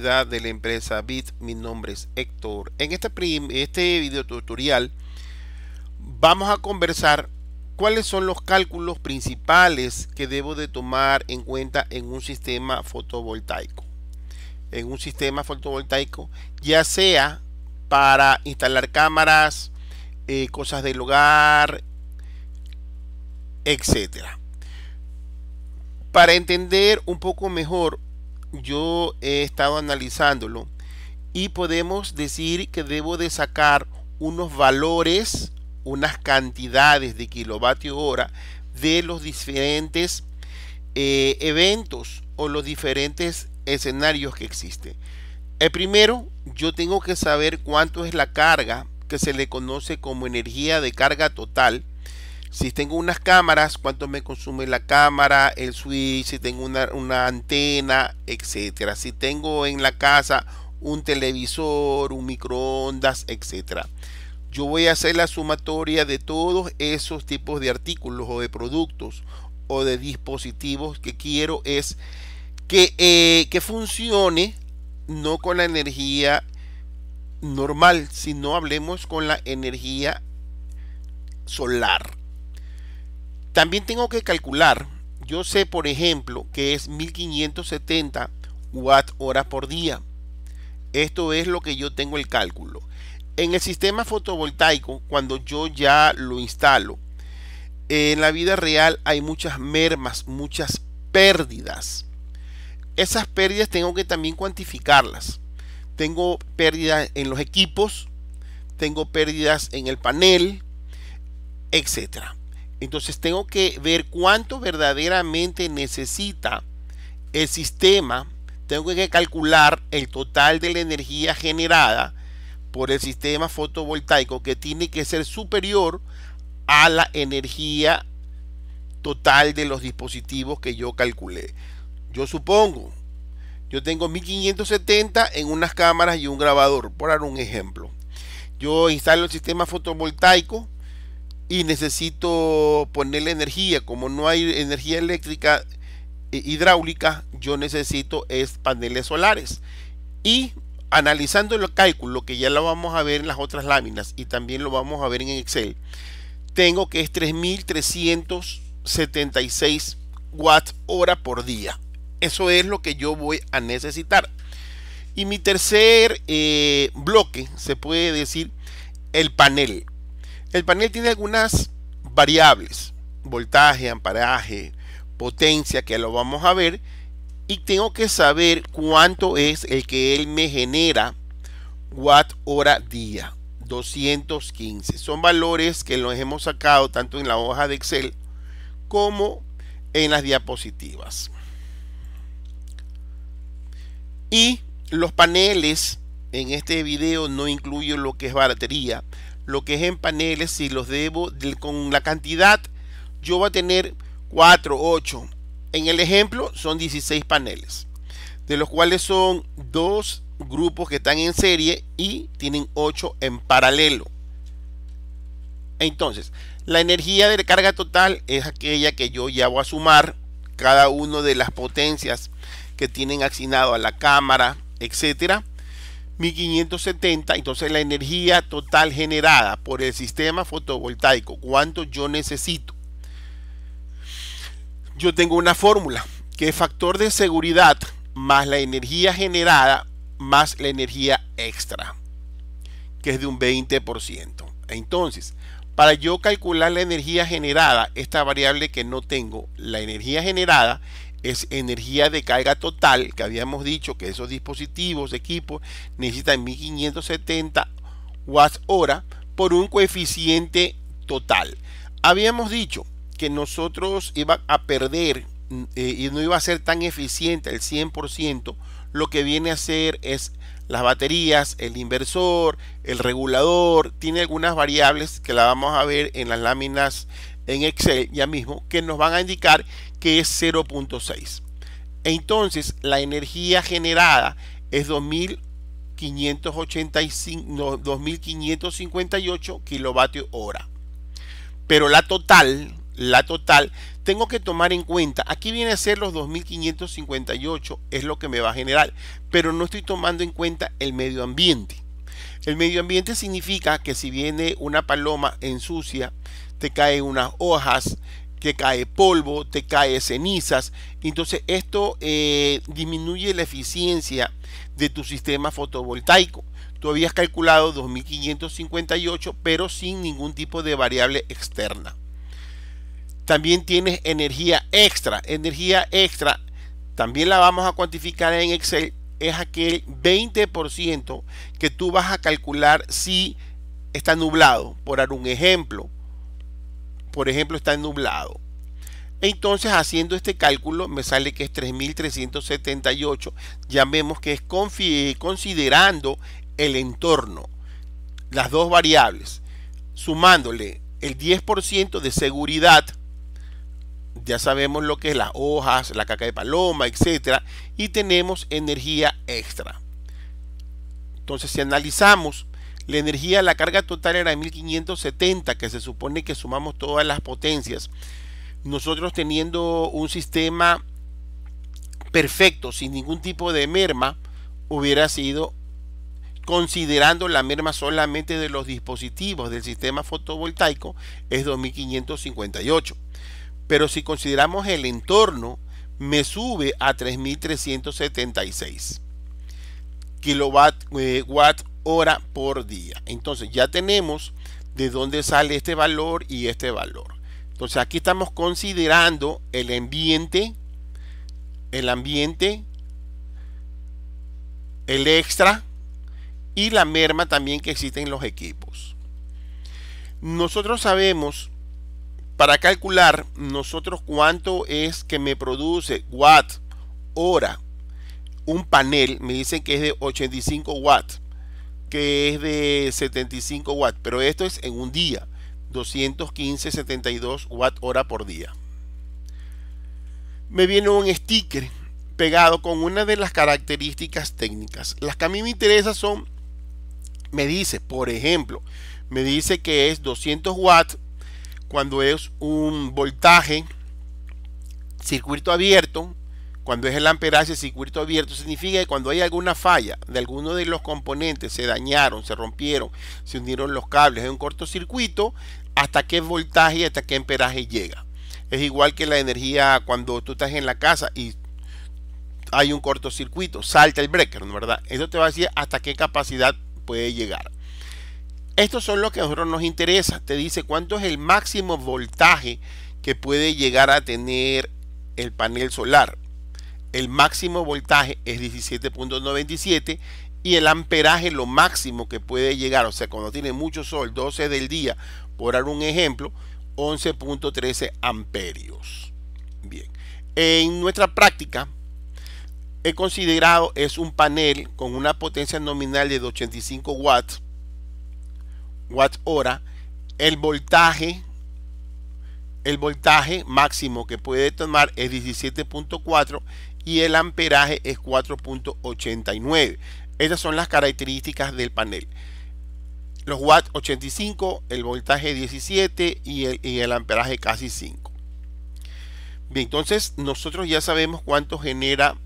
de la empresa Bit. Mi nombre es Héctor. En este, este video tutorial vamos a conversar cuáles son los cálculos principales que debo de tomar en cuenta en un sistema fotovoltaico. En un sistema fotovoltaico, ya sea para instalar cámaras, eh, cosas del hogar, etcétera. Para entender un poco mejor yo he estado analizándolo y podemos decir que debo de sacar unos valores, unas cantidades de kilovatio hora de los diferentes eh, eventos o los diferentes escenarios que existen. El primero, yo tengo que saber cuánto es la carga que se le conoce como energía de carga total si tengo unas cámaras, cuánto me consume la cámara, el switch, si tengo una, antena, etcétera. Si tengo en la casa un televisor, un microondas, etcétera. Yo voy a hacer la sumatoria de todos esos tipos de artículos o de productos o de dispositivos que quiero es que, eh, que funcione no con la energía normal, sino hablemos con la energía solar. También tengo que calcular, yo sé por ejemplo que es 1570 watt hora por día. Esto es lo que yo tengo el cálculo. En el sistema fotovoltaico, cuando yo ya lo instalo, en la vida real hay muchas mermas, muchas pérdidas. Esas pérdidas tengo que también cuantificarlas. Tengo pérdidas en los equipos, tengo pérdidas en el panel, etcétera. Entonces tengo que ver cuánto verdaderamente necesita el sistema. Tengo que calcular el total de la energía generada por el sistema fotovoltaico que tiene que ser superior a la energía total de los dispositivos que yo calculé. Yo supongo, yo tengo 1570 en unas cámaras y un grabador, por dar un ejemplo. Yo instalo el sistema fotovoltaico y necesito ponerle energía. Como no hay energía eléctrica e hidráulica, yo necesito es paneles solares. Y analizando el cálculo, que ya lo vamos a ver en las otras láminas y también lo vamos a ver en Excel, tengo que es 3.376 watts hora por día. Eso es lo que yo voy a necesitar. Y mi tercer eh, bloque, se puede decir, el panel. El panel tiene algunas variables, voltaje, amparaje potencia, que lo vamos a ver, y tengo que saber cuánto es el que él me genera watt hora día, 215. Son valores que los hemos sacado tanto en la hoja de Excel como en las diapositivas. Y los paneles en este video no incluyo lo que es batería, lo que es en paneles, si los debo con la cantidad, yo voy a tener 4, 8. En el ejemplo son 16 paneles, de los cuales son dos grupos que están en serie y tienen 8 en paralelo. Entonces, la energía de carga total es aquella que yo ya voy a sumar cada uno de las potencias que tienen asignado a la cámara, etcétera, 1570, entonces la energía total generada por el sistema fotovoltaico, cuánto yo necesito. Yo tengo una fórmula que es factor de seguridad más la energía generada más la energía extra, que es de un 20%. Entonces, para yo calcular la energía generada, esta variable que no tengo, la energía generada es energía de carga total, que habíamos dicho que esos dispositivos, equipos, necesitan 1570 watts hora por un coeficiente total. Habíamos dicho que nosotros iba a perder eh, y no iba a ser tan eficiente el 100%, lo que viene a ser es las baterías, el inversor, el regulador, tiene algunas variables que la vamos a ver en las láminas en Excel ya mismo que nos van a indicar que es 0.6. Entonces, la energía generada es 2.558 kilovatios hora. Pero la total, la total, tengo que tomar en cuenta, aquí viene a ser los 2.558, es lo que me va a generar, pero no estoy tomando en cuenta el medio ambiente. El medio ambiente significa que si viene una paloma ensucia te caen unas hojas, que cae polvo, te cae cenizas. Entonces esto eh, disminuye la eficiencia de tu sistema fotovoltaico. Tú habías calculado 2558, pero sin ningún tipo de variable externa. También tienes energía extra. Energía extra, también la vamos a cuantificar en Excel, es aquel 20% que tú vas a calcular si está nublado. Por dar un ejemplo, por ejemplo, está nublado. Entonces, haciendo este cálculo, me sale que es 3.378. Ya vemos que es considerando el entorno, las dos variables, sumándole el 10% de seguridad, ya sabemos lo que es las hojas, la caca de paloma, etcétera, y tenemos energía extra. Entonces, si analizamos la energía, la carga total era de 1570, que se supone que sumamos todas las potencias. Nosotros teniendo un sistema perfecto, sin ningún tipo de merma, hubiera sido considerando la merma solamente de los dispositivos del sistema fotovoltaico es 2558. Pero si consideramos el entorno, me sube a 3376 kilowatt eh, hora por día. Entonces ya tenemos de dónde sale este valor y este valor. Entonces aquí estamos considerando el ambiente, el ambiente, el extra y la merma también que existen los equipos. Nosotros sabemos para calcular nosotros cuánto es que me produce watt hora un panel, me dicen que es de 85 watts que es de 75 watts, pero esto es en un día, 215, 72 watt hora por día. Me viene un sticker pegado con una de las características técnicas. Las que a mí me interesan son, me dice, por ejemplo, me dice que es 200 watts cuando es un voltaje circuito abierto cuando es el amperaje circuito abierto, significa que cuando hay alguna falla de alguno de los componentes, se dañaron, se rompieron, se unieron los cables, es un cortocircuito, hasta qué voltaje y hasta qué amperaje llega. Es igual que la energía cuando tú estás en la casa y hay un cortocircuito, salta el breaker, ¿no ¿verdad? Eso te va a decir hasta qué capacidad puede llegar. Estos son los que a nosotros nos interesa. Te dice cuánto es el máximo voltaje que puede llegar a tener el panel solar el máximo voltaje es 17.97 y el amperaje lo máximo que puede llegar, o sea, cuando tiene mucho sol, 12 del día, por dar un ejemplo, 11.13 amperios. Bien, en nuestra práctica he considerado es un panel con una potencia nominal de 85 watts, watts hora, el voltaje el voltaje máximo que puede tomar es 17.4 y el amperaje es 4.89. Esas son las características del panel. Los watts 85, el voltaje 17 y el, y el amperaje casi 5. Bien, entonces nosotros ya sabemos cuánto genera,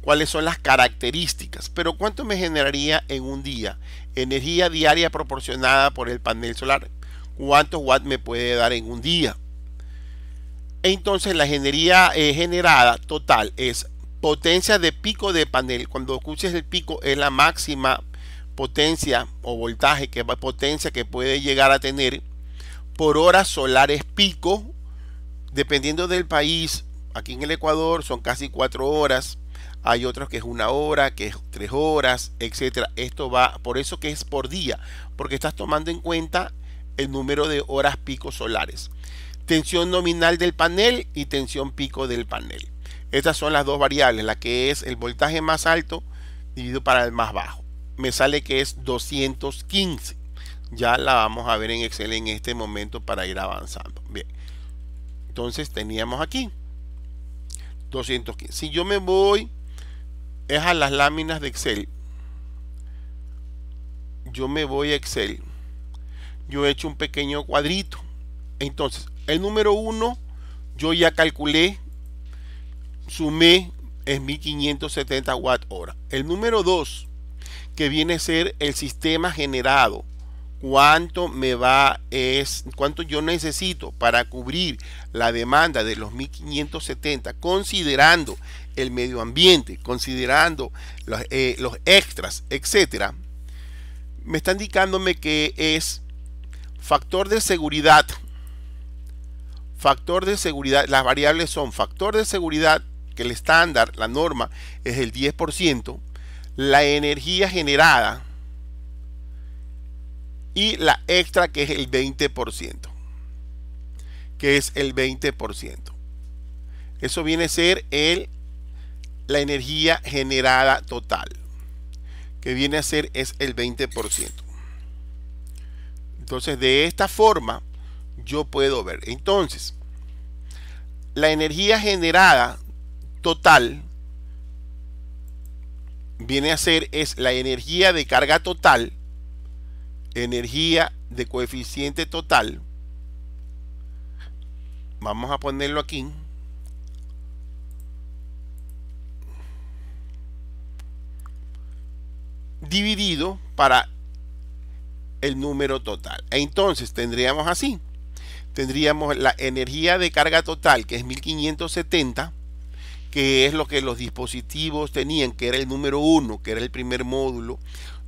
cuáles son las características, pero cuánto me generaría en un día. Energía diaria proporcionada por el panel solar. ¿Cuántos watts me puede dar en un día? Entonces la ingeniería eh, generada total es potencia de pico de panel. Cuando escuches el pico es la máxima potencia o voltaje que potencia que puede llegar a tener por horas solares pico dependiendo del país aquí en el Ecuador son casi cuatro horas hay otros que es una hora que es tres horas etcétera esto va por eso que es por día porque estás tomando en cuenta el número de horas pico solares tensión nominal del panel y tensión pico del panel. Estas son las dos variables, la que es el voltaje más alto dividido para el más bajo. Me sale que es 215. Ya la vamos a ver en Excel en este momento para ir avanzando. Bien. Entonces teníamos aquí 215. Si yo me voy es a las láminas de Excel. Yo me voy a Excel. Yo he hecho un pequeño cuadrito. Entonces, el número 1 yo ya calculé, sumé es 1570 watt hora. El número 2 que viene a ser el sistema generado. Cuánto me va es cuánto yo necesito para cubrir la demanda de los 1570 considerando el medio ambiente, considerando los, eh, los extras, etcétera. Me está indicándome que es factor de seguridad Factor de seguridad, las variables son factor de seguridad, que el estándar, la norma, es el 10%, la energía generada y la extra, que es el 20%, que es el 20%. Eso viene a ser el, la energía generada total, que viene a ser es el 20%. Entonces, de esta forma, yo puedo ver. Entonces, la energía generada total viene a ser es la energía de carga total, energía de coeficiente total. Vamos a ponerlo aquí. dividido para el número total. Entonces tendríamos así tendríamos la energía de carga total, que es 1570, que es lo que los dispositivos tenían, que era el número 1, que era el primer módulo.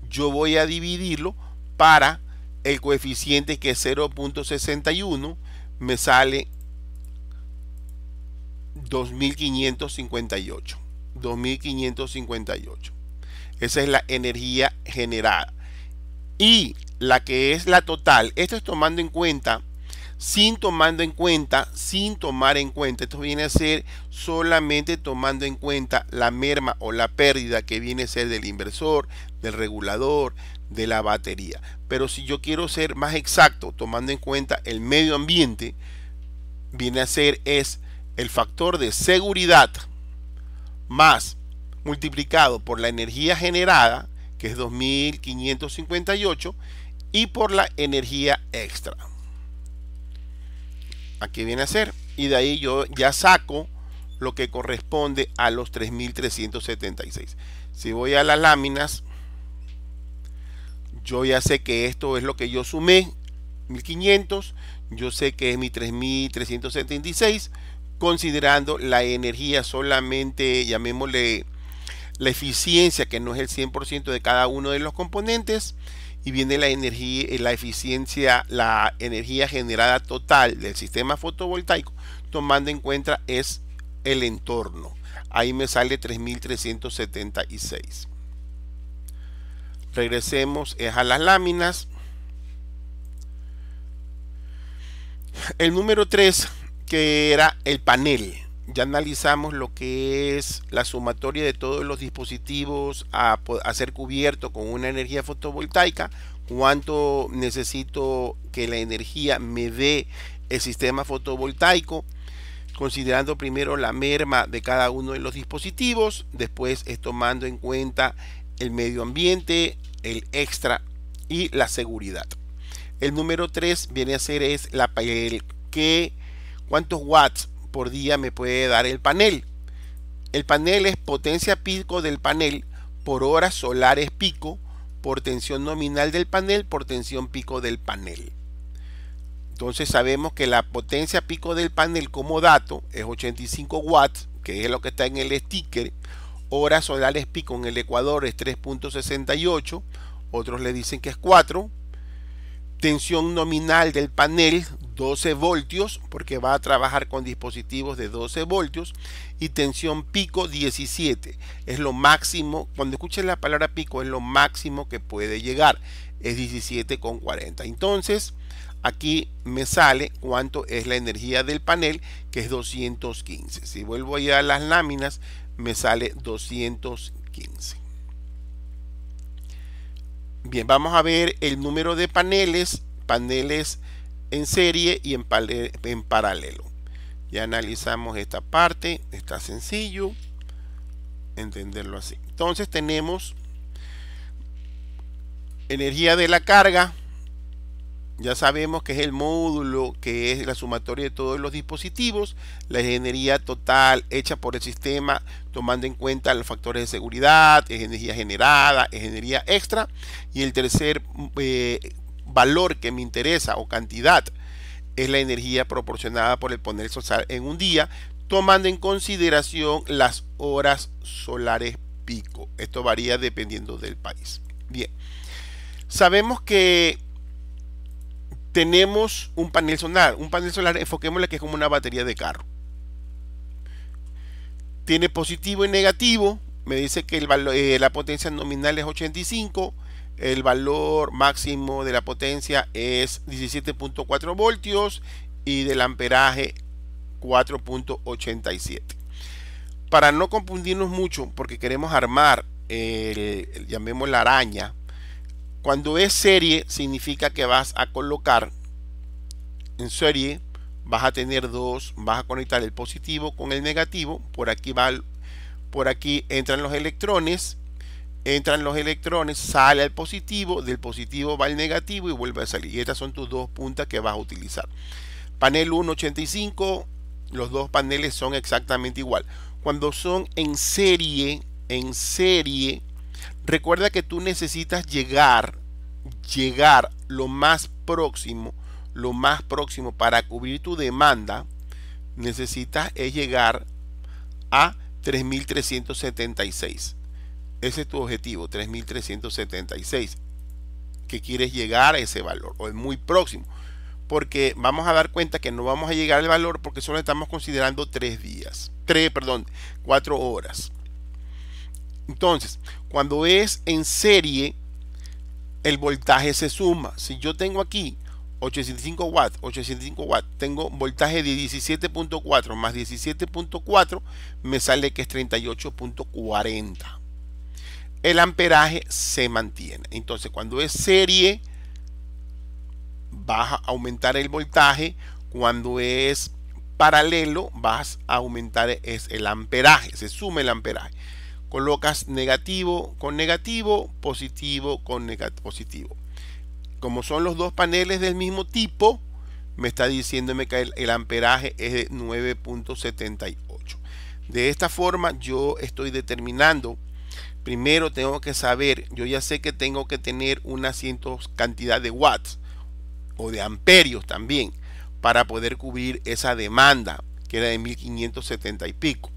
Yo voy a dividirlo para el coeficiente que es 0.61, me sale 2558. 2558. Esa es la energía generada. Y la que es la total, esto es tomando en cuenta sin tomando en cuenta, sin tomar en cuenta, esto viene a ser solamente tomando en cuenta la merma o la pérdida que viene a ser del inversor, del regulador, de la batería. Pero si yo quiero ser más exacto, tomando en cuenta el medio ambiente, viene a ser es el factor de seguridad más multiplicado por la energía generada, que es 2558, y por la energía extra. Aquí viene a ser. Y de ahí yo ya saco lo que corresponde a los 3376. Si voy a las láminas, yo ya sé que esto es lo que yo sumé, 1500, yo sé que es mi 3376, considerando la energía solamente, llamémosle la eficiencia, que no es el 100% de cada uno de los componentes, y viene la energía, eh, la eficiencia, la energía generada total del sistema fotovoltaico, tomando en cuenta es el entorno. Ahí me sale 3376. Regresemos a las láminas. El número 3, que era el panel ya analizamos lo que es la sumatoria de todos los dispositivos a, ser cubierto con una energía fotovoltaica, cuánto necesito que la energía me dé el sistema fotovoltaico, considerando primero la merma de cada uno de los dispositivos, después es tomando en cuenta el medio ambiente, el extra y la seguridad. El número 3 viene a ser es la, el que, cuántos watts por día me puede dar el panel. El panel es potencia pico del panel por horas solares pico por tensión nominal del panel por tensión pico del panel. Entonces sabemos que la potencia pico del panel como dato es 85 watts, que es lo que está en el sticker. Horas solares pico en el Ecuador es 3.68, otros le dicen que es 4. Tensión nominal del panel 12 voltios, porque va a trabajar con dispositivos de 12 voltios, y tensión pico 17. Es lo máximo, cuando escuches la palabra pico, es lo máximo que puede llegar. Es con 40 Entonces, aquí me sale cuánto es la energía del panel, que es 215. Si vuelvo ir a las láminas, me sale 215. Bien, vamos a ver el número de paneles. Paneles en serie y eh, en, paralelo. Ya analizamos esta parte, está sencillo entenderlo así. Entonces tenemos energía de la carga. Ya sabemos que es el módulo que es la sumatoria de todos los dispositivos, la energía total hecha por el sistema tomando en cuenta los factores de seguridad, es energía generada, es energía extra. Y el tercer eh, valor que me interesa o cantidad es la energía proporcionada por el panel solar en un día, tomando en consideración las horas solares pico. Esto varía dependiendo del país. Bien, sabemos que tenemos un panel solar. Un panel solar, enfoquémosle que es como una batería de carro. Tiene positivo y negativo. Me dice que el, eh, la potencia nominal es 85 el valor máximo de la potencia es 17.4 voltios y del amperaje 4.87. Para no confundirnos mucho, porque queremos armar, el, llamemos la araña, cuando es serie significa que vas a colocar en serie, vas a tener dos, vas a conectar el positivo con el negativo, por aquí, va, por aquí entran los electrones, entran los electrones, sale al positivo, del positivo va al negativo y vuelve a salir. Y estas son tus dos puntas que vas a utilizar. Panel 185, los dos paneles son exactamente igual. Cuando son en serie, en serie, recuerda que tú necesitas llegar, llegar lo más próximo, lo más próximo para cubrir tu demanda, necesitas es llegar a 3376. Ese es tu objetivo, 3.376, que quieres llegar a ese valor, o es muy próximo, porque vamos a dar cuenta que no vamos a llegar al valor porque solo estamos considerando 3 días, 3, perdón, 4 horas. Entonces, cuando es en serie, el voltaje se suma. Si yo tengo aquí 85 watts, 805 watts, tengo voltaje de 17.4 más 17.4, me sale que es 38.40 el amperaje se mantiene. Entonces, cuando es serie, vas a aumentar el voltaje. Cuando es paralelo, vas a aumentar es el amperaje, se suma el amperaje. Colocas negativo con negativo, positivo con negativo, positivo. Como son los dos paneles del mismo tipo, me está diciéndome que el, el amperaje es de 9.78. De esta forma yo estoy determinando primero tengo que saber, yo ya sé que tengo que tener una cierta cantidad de watts o de amperios también para poder cubrir esa demanda que era de 1570 y pico.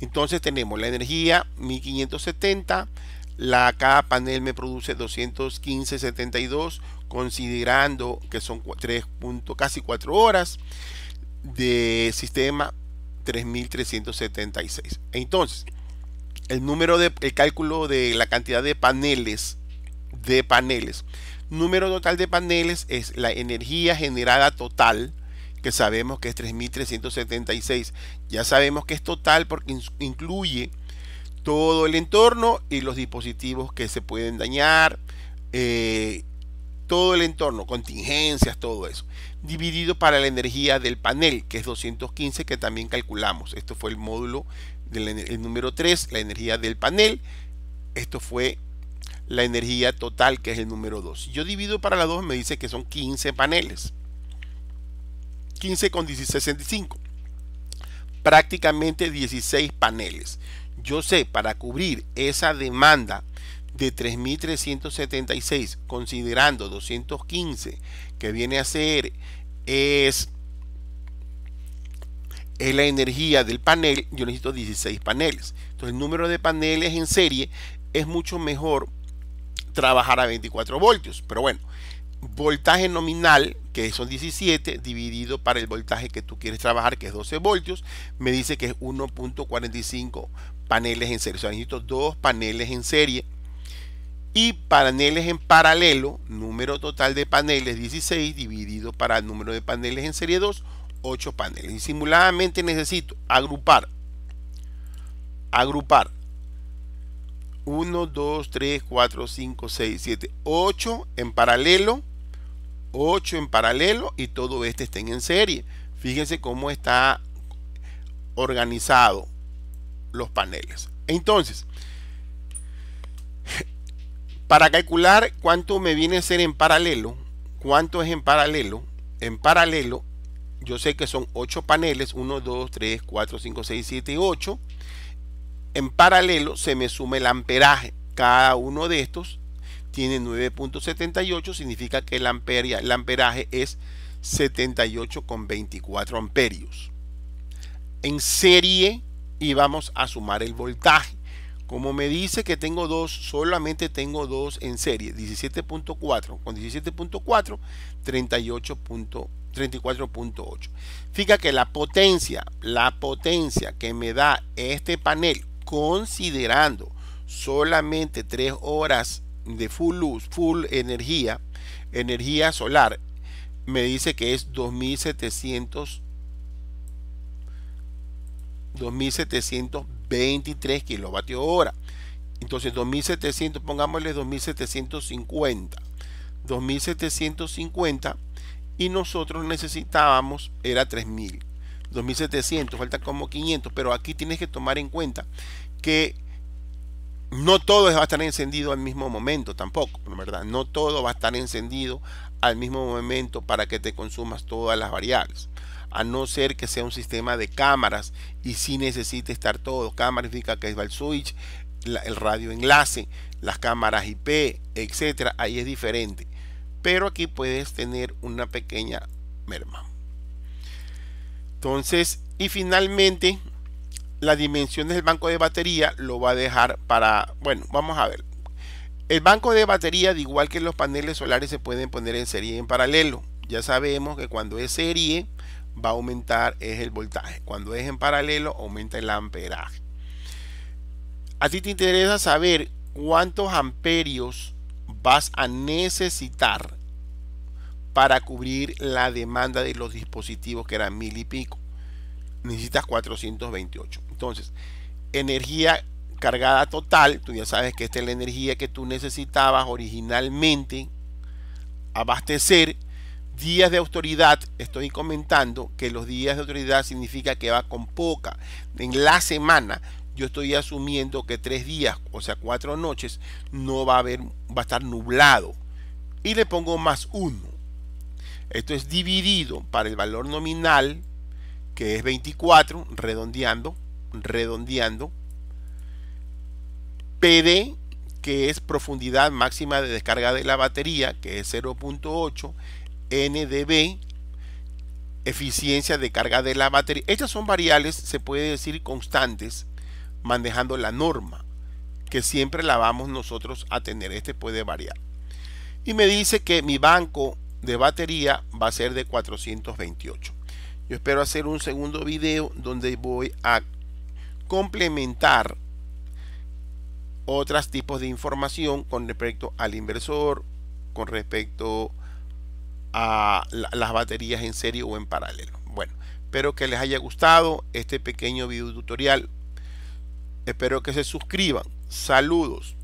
Entonces tenemos la energía 1570, la cada panel me produce 215.72 considerando que son 3. casi 4 horas de sistema 3376. Entonces, el número de el cálculo de la cantidad de paneles de paneles número total de paneles es la energía generada total que sabemos que es 3376 ya sabemos que es total porque incluye todo el entorno y los dispositivos que se pueden dañar eh, todo el entorno, contingencias, todo eso, dividido para la energía del panel, que es 215, que también calculamos. Esto fue el módulo del, el número 3, la energía del panel. Esto fue la energía total, que es el número 2. Yo divido para la 2 me dice que son 15 paneles. 15 con 65 Prácticamente 16 paneles. Yo sé, para cubrir esa demanda de 3.376, considerando 215, que viene a ser es es la energía del panel, yo necesito 16 paneles. Entonces el número de paneles en serie es mucho mejor trabajar a 24 voltios. Pero bueno, voltaje nominal, que son 17, dividido para el voltaje que tú quieres trabajar, que es 12 voltios, me dice que es 1.45 paneles en serie. O sea, necesito dos paneles en serie. Y paneles en paralelo, número total de paneles 16, dividido para el número de paneles en serie 2, 8 paneles. Y simuladamente necesito agrupar. Agrupar. 1, 2, 3, 4, 5, 6, 7, 8 en paralelo. 8 en paralelo y todo este estén en serie. Fíjense cómo está organizado los paneles. Entonces, para calcular cuánto me viene a ser en paralelo, cuánto es en paralelo, en paralelo yo sé que son 8 paneles, 1, 2, 3, 4, 5, 6, 7 y 8. En paralelo se me suma el amperaje. Cada uno de estos tiene 9.78, significa que el, amperia, el amperaje es 78,24 amperios. En serie y vamos a sumar el voltaje. Como me dice que tengo dos, solamente tengo dos en serie, 17.4 con 17.4, 38.4. 34.8. Fíjate que la potencia, la potencia que me da este panel considerando solamente 3 horas de full luz, full energía, energía solar, me dice que es 2700 2723 kilovatios hora. Entonces 2700, pongámosle 2750. 2750 nosotros necesitábamos era 3000. 2700, falta como 500, pero aquí tienes que tomar en cuenta que no todo va a estar encendido al mismo momento tampoco, ¿verdad? No todo va a estar encendido al mismo momento para que te consumas todas las variables. A no ser que sea un sistema de cámaras y si necesite estar todo. cámaras significa que es el switch, el radio enlace, las cámaras IP, etcétera. Ahí es diferente pero aquí puedes tener una pequeña merma. Entonces, y finalmente, la dimensión del banco de batería lo va a dejar para, bueno, vamos a ver. El banco de batería, de igual que los paneles solares, se pueden poner en serie y en paralelo. Ya sabemos que cuando es serie va a aumentar es el voltaje. Cuando es en paralelo aumenta el amperaje. A ti te interesa saber cuántos amperios vas a necesitar para cubrir la demanda de los dispositivos que eran mil y pico. Necesitas 428. Entonces, energía cargada total, tú ya sabes que esta es la energía que tú necesitabas originalmente abastecer. Días de autoridad, estoy comentando que los días de autoridad significa que va con poca. En la semana yo estoy asumiendo que tres días, o sea, cuatro noches, no va a haber, va a estar nublado. Y le pongo más uno. Esto es dividido para el valor nominal, que es 24, redondeando, redondeando. PD, que es profundidad máxima de descarga de la batería, que es 0.8. NDB, eficiencia de carga de la batería. Estas son variables, se puede decir, constantes manejando la norma, que siempre la vamos nosotros a tener. Este puede variar. Y me dice que mi banco de batería va a ser de 428. Yo espero hacer un segundo video donde voy a complementar otras tipos de información con respecto al inversor, con respecto a las baterías en serie o en paralelo. Bueno, espero que les haya gustado este pequeño video tutorial Espero que se suscriban. Saludos.